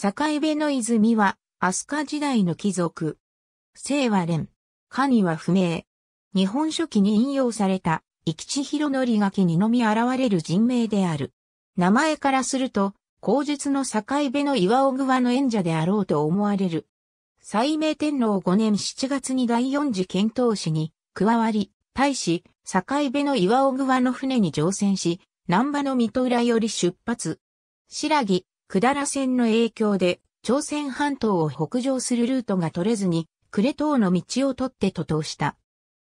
境辺の泉は、飛鳥時代の貴族。姓は蓮。神は不明。日本書紀に引用された、生地広のが木にのみ現れる人名である。名前からすると、後述の境辺の岩尾桑の縁者であろうと思われる。西明天皇5年7月に第四次遣唐使に加わり、大使、境辺の岩尾桑の船に乗船し、南波の水戸浦より出発。白木、下ら線の影響で、朝鮮半島を北上するルートが取れずに、呉島の道を取って渡島した。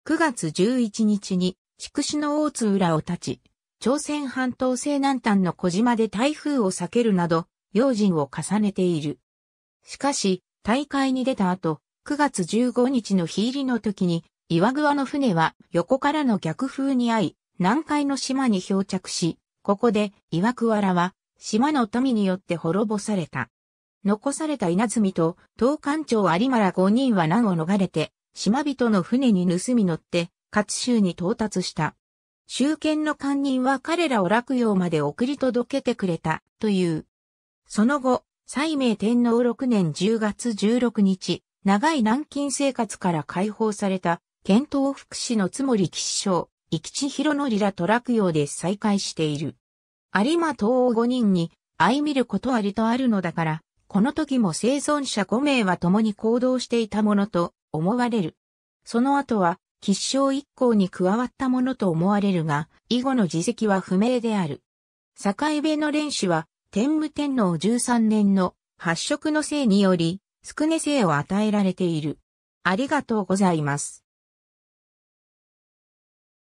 9月11日に、筑紫の大津浦を立ち、朝鮮半島西南端の小島で台風を避けるなど、用心を重ねている。しかし、大会に出た後、9月15日の日入りの時に、岩桑の船は横からの逆風に遭い、南海の島に漂着し、ここで岩桑らは島の民によって滅ぼされた。残された稲積と東館長有村五人は難を逃れて、島人の船に盗み乗って、勝州に到達した。周県の官人は彼らを落葉まで送り届けてくれた、という。その後、西明天皇6年10月16日、長い南京生活から解放された、遣唐福祉の津森吉祥、生吉博則らと落葉で再会している。有馬東を5人に相見ることありとあるのだから、この時も生存者5名は共に行動していたものと思われる。その後は、吉祥一行に加わったものと思われるが、以後の自責は不明である。境辺の連氏は、天武天皇13年の発色のせいにより、宿根性を与えられている。ありがとうございます。